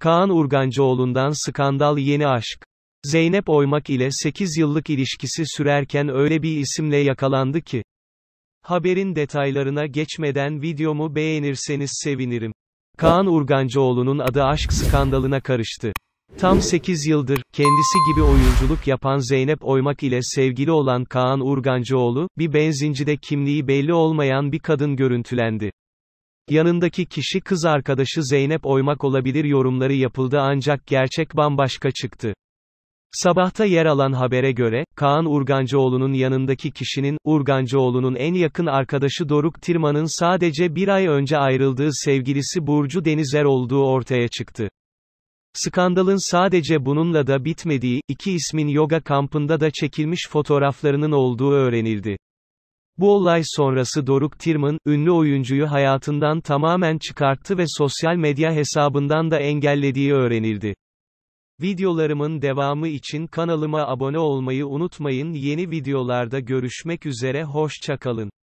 Kaan Urgancıoğlu'ndan Skandal Yeni Aşk. Zeynep Oymak ile 8 yıllık ilişkisi sürerken öyle bir isimle yakalandı ki. Haberin detaylarına geçmeden videomu beğenirseniz sevinirim. Kaan Urgancıoğlu'nun adı aşk skandalına karıştı. Tam 8 yıldır, kendisi gibi oyunculuk yapan Zeynep Oymak ile sevgili olan Kaan Urgancıoğlu, bir benzincide kimliği belli olmayan bir kadın görüntülendi yanındaki kişi kız arkadaşı Zeynep Oymak olabilir yorumları yapıldı ancak gerçek bambaşka çıktı. Sabahta yer alan habere göre, Kaan Urgancıoğlu'nun yanındaki kişinin, Urgancıoğlu'nun en yakın arkadaşı Doruk Tirman'ın sadece bir ay önce ayrıldığı sevgilisi Burcu Denizer olduğu ortaya çıktı. Skandalın sadece bununla da bitmediği, iki ismin yoga kampında da çekilmiş fotoğraflarının olduğu öğrenildi. Bu olay sonrası Doruk Tirman, ünlü oyuncuyu hayatından tamamen çıkarttı ve sosyal medya hesabından da engellediği öğrenildi. Videolarımın devamı için kanalıma abone olmayı unutmayın. Yeni videolarda görüşmek üzere hoşça kalın.